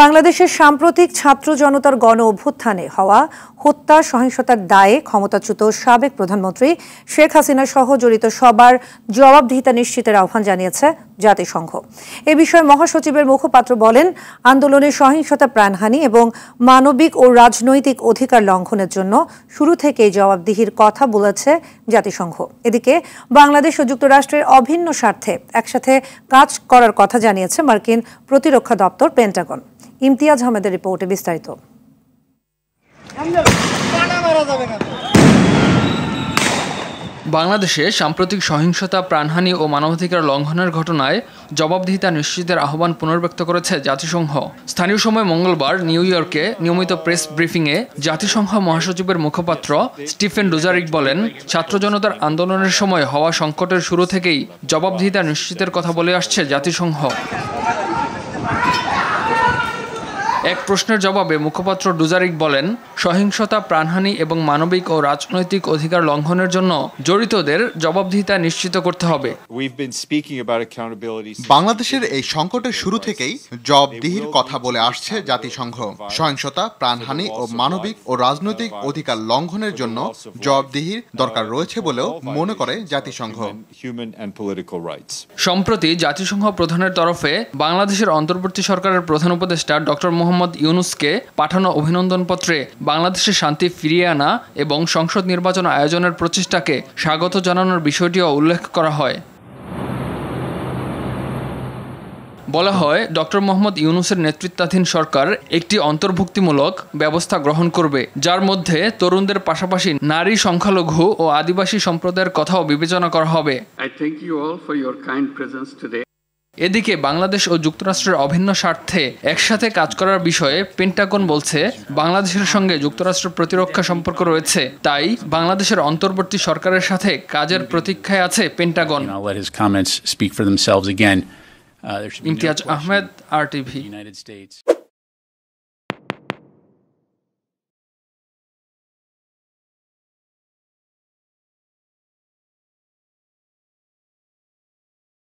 বাংলাদেশের সাম্প্রতিক ছাত্র জনতার গণ অভ্যুত্থানে হওয়া হত্যা সহিংসতার দায়ে ক্ষমতাচ্যুত সাবেক প্রধানমন্ত্রী শেখ হাসিনা সহ জড়িত সবার জবাবদিহিতা নিশ্চিতের আহ্বান জানিয়েছে জাতিসংঘ এ বিষয়ে মহাসচিবের মুখপাত্র বলেন আন্দোলনে সহিংসতা প্রাণহানি এবং মানবিক ও রাজনৈতিক অধিকার লঙ্ঘনের জন্য শুরু থেকেই জবাবদিহির কথা বলেছে জাতিসংঘ এদিকে বাংলাদেশ ও যুক্তরাষ্ট্রের অভিন্ন স্বার্থে একসাথে কাজ করার কথা জানিয়েছে মার্কিন প্রতিরক্ষা দপ্তর পেন্টাগন ইমতিয়াজ আহমেদের রিপোর্টে বিস্তারিত বাংলাদেশে সাম্প্রতিক সহিংসতা প্রাণহানি ও মানবাধিকার লঙ্ঘনের ঘটনায় জবাবদিহিতা নিশ্চিতের আহ্বান পুনর্ব্যক্ত করেছে জাতিসংঘ স্থানীয় সময় মঙ্গলবার নিউ ইয়র্কে নিয়মিত প্রেস ব্রিফিংয়ে জাতিসংঘ মহাসচিবের মুখপাত্র স্টিফেন ডুজারিক বলেন ছাত্র জনতার আন্দোলনের সময় হওয়া সংকটের শুরু থেকেই জবাবদিহিতা নিশ্চিতের কথা বলে আসছে জাতিসংঘ এক প্রশ্নের জবাবে মুখপাত্র ডুজারিক বলেন সহিংসতা প্রাণহানি এবং মানবিক ও রাজনৈতিক অধিকার লঙ্ঘনের জন্য জড়িতদের জবাবদিহিতা নিশ্চিত করতে হবে বাংলাদেশের এই সংকটের শুরু থেকেই জবাবদিহির কথা বলে আসছে জাতিসংঘ সহিংসতা প্রাণহানি ও মানবিক ও রাজনৈতিক অধিকার লঙ্ঘনের জন্য জবাবদিহির দরকার রয়েছে বলেও মনে করে জাতিসংঘ সম্প্রতি জাতিসংঘ প্রধানের তরফে বাংলাদেশের অন্তর্বর্তী সরকারের প্রধান উপদেষ্টা ডক্টর মোহাম্মদ মোহাম্মদ ইউনুসকে পাঠানো অভিনন্দনপত্রে বাংলাদেশে শান্তি ফিরিয়ে আনা এবং সংসদ নির্বাচন আয়োজনের প্রচেষ্টাকে স্বাগত জানানোর বিষয়টিও উল্লেখ করা হয় বলা হয় ডক্টর মোহাম্মদ ইউনুসের নেতৃত্বাধীন সরকার একটি অন্তর্ভুক্তিমূলক ব্যবস্থা গ্রহণ করবে যার মধ্যে তরুণদের পাশাপাশি নারী সংখ্যালঘু ও আদিবাসী সম্প্রদায়ের কথাও বিবেচনা করা হবে এদিকে বাংলাদেশ ও যুক্তরাষ্ট্রের অভিন্ন স্বার্থে একসাথে কাজ করার বিষয়ে পেন্টাগন বলছে বাংলাদেশের সঙ্গে যুক্তরাষ্ট্র প্রতিরক্ষা সম্পর্ক রয়েছে তাই বাংলাদেশের অন্তর্বর্তী সরকারের সাথে কাজের প্রতীক্ষায় আছে পেন্টাগন uh, ইমতিয়াজ আহমেদ আর টিভি